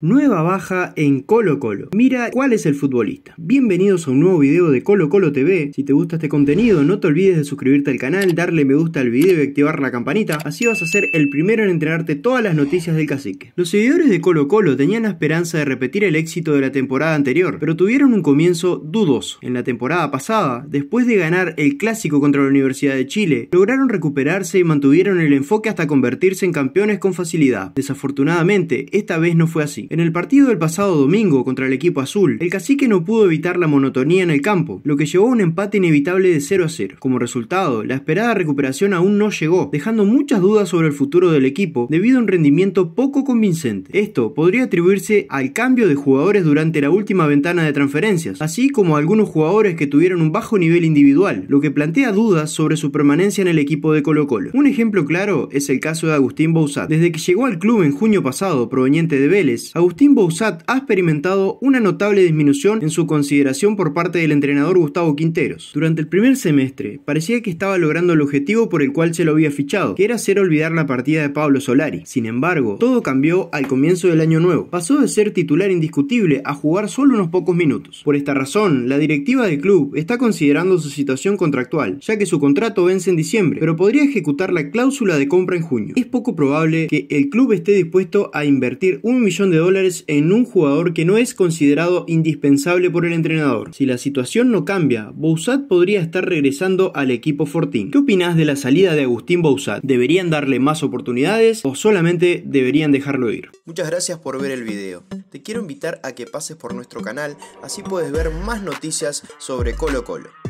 Nueva baja en Colo Colo. Mira cuál es el futbolista. Bienvenidos a un nuevo video de Colo Colo TV. Si te gusta este contenido, no te olvides de suscribirte al canal, darle me gusta al video y activar la campanita. Así vas a ser el primero en enterarte todas las noticias del cacique. Los seguidores de Colo Colo tenían la esperanza de repetir el éxito de la temporada anterior, pero tuvieron un comienzo dudoso. En la temporada pasada, después de ganar el clásico contra la Universidad de Chile, lograron recuperarse y mantuvieron el enfoque hasta convertirse en campeones con facilidad. Desafortunadamente, esta vez no fue así. En el partido del pasado domingo contra el equipo azul, el cacique no pudo evitar la monotonía en el campo, lo que llevó a un empate inevitable de 0 a 0. Como resultado, la esperada recuperación aún no llegó, dejando muchas dudas sobre el futuro del equipo debido a un rendimiento poco convincente. Esto podría atribuirse al cambio de jugadores durante la última ventana de transferencias, así como a algunos jugadores que tuvieron un bajo nivel individual, lo que plantea dudas sobre su permanencia en el equipo de Colo Colo. Un ejemplo claro es el caso de Agustín Bouzat. Desde que llegó al club en junio pasado, proveniente de Vélez, Agustín Bouzat ha experimentado una notable disminución en su consideración por parte del entrenador Gustavo Quinteros. Durante el primer semestre, parecía que estaba logrando el objetivo por el cual se lo había fichado, que era hacer olvidar la partida de Pablo Solari. Sin embargo, todo cambió al comienzo del año nuevo. Pasó de ser titular indiscutible a jugar solo unos pocos minutos. Por esta razón, la directiva del club está considerando su situación contractual, ya que su contrato vence en diciembre, pero podría ejecutar la cláusula de compra en junio. Es poco probable que el club esté dispuesto a invertir un millón de dólares en un jugador que no es considerado indispensable por el entrenador. Si la situación no cambia, Boussat podría estar regresando al equipo Fortín. ¿Qué opinas de la salida de Agustín Boussat? ¿Deberían darle más oportunidades o solamente deberían dejarlo ir? Muchas gracias por ver el video. Te quiero invitar a que pases por nuestro canal, así puedes ver más noticias sobre Colo Colo.